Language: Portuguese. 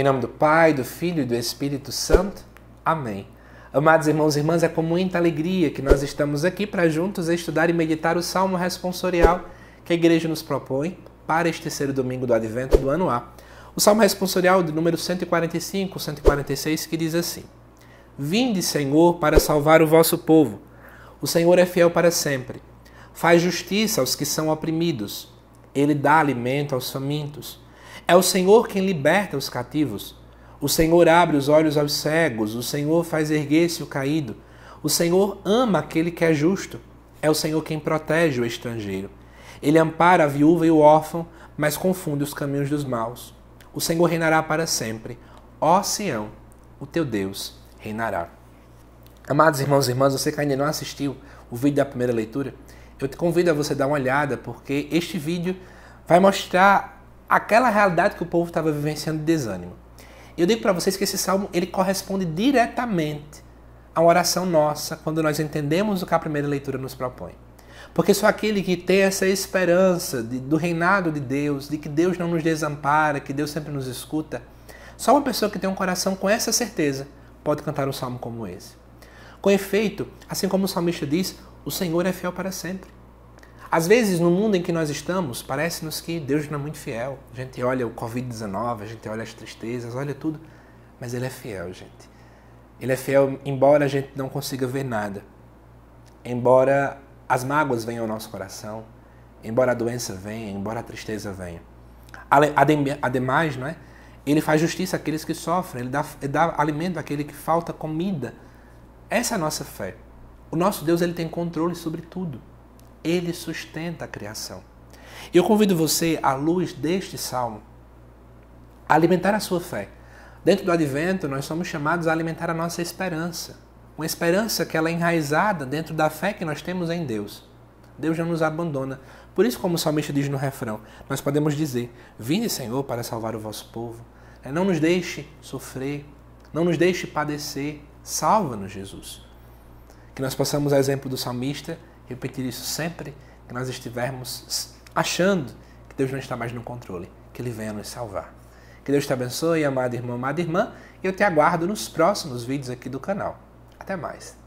Em nome do Pai, do Filho e do Espírito Santo. Amém. Amados irmãos e irmãs, é com muita alegria que nós estamos aqui para juntos estudar e meditar o Salmo responsorial que a igreja nos propõe para este terceiro domingo do advento do ano A. O Salmo responsorial de número 145, 146 que diz assim: Vinde, Senhor, para salvar o vosso povo. O Senhor é fiel para sempre. Faz justiça aos que são oprimidos. Ele dá alimento aos famintos. É o Senhor quem liberta os cativos. O Senhor abre os olhos aos cegos. O Senhor faz erguer-se o caído. O Senhor ama aquele que é justo. É o Senhor quem protege o estrangeiro. Ele ampara a viúva e o órfão, mas confunde os caminhos dos maus. O Senhor reinará para sempre. Ó Sião, o teu Deus reinará. Amados irmãos e irmãs, você que ainda não assistiu o vídeo da primeira leitura, eu te convido a você dar uma olhada, porque este vídeo vai mostrar aquela realidade que o povo estava vivenciando de desânimo. Eu digo para vocês que esse salmo ele corresponde diretamente a uma oração nossa quando nós entendemos o que a primeira leitura nos propõe. Porque só aquele que tem essa esperança de, do reinado de Deus, de que Deus não nos desampara, que Deus sempre nos escuta, só uma pessoa que tem um coração com essa certeza pode cantar um salmo como esse. Com efeito, assim como o salmista diz, o Senhor é fiel para sempre. Às vezes, no mundo em que nós estamos, parece-nos que Deus não é muito fiel. A gente olha o Covid-19, a gente olha as tristezas, olha tudo, mas Ele é fiel, gente. Ele é fiel, embora a gente não consiga ver nada, embora as mágoas venham ao nosso coração, embora a doença venha, embora a tristeza venha. Ademais, não é? Ele faz justiça àqueles que sofrem, ele dá, ele dá alimento àquele que falta comida. Essa é a nossa fé. O nosso Deus ele tem controle sobre tudo. Ele sustenta a criação. Eu convido você, à luz deste salmo, a alimentar a sua fé. Dentro do advento, nós somos chamados a alimentar a nossa esperança. Uma esperança que ela é enraizada dentro da fé que nós temos em Deus. Deus não nos abandona. Por isso, como o salmista diz no refrão, nós podemos dizer: Vinde, Senhor, para salvar o vosso povo. É, não nos deixe sofrer, não nos deixe padecer. Salva-nos, Jesus. Que nós possamos, a exemplo do salmista, repetir isso sempre que nós estivermos achando que Deus não está mais no controle, que Ele venha nos salvar. Que Deus te abençoe, amado irmão, amada irmã, e eu te aguardo nos próximos vídeos aqui do canal. Até mais!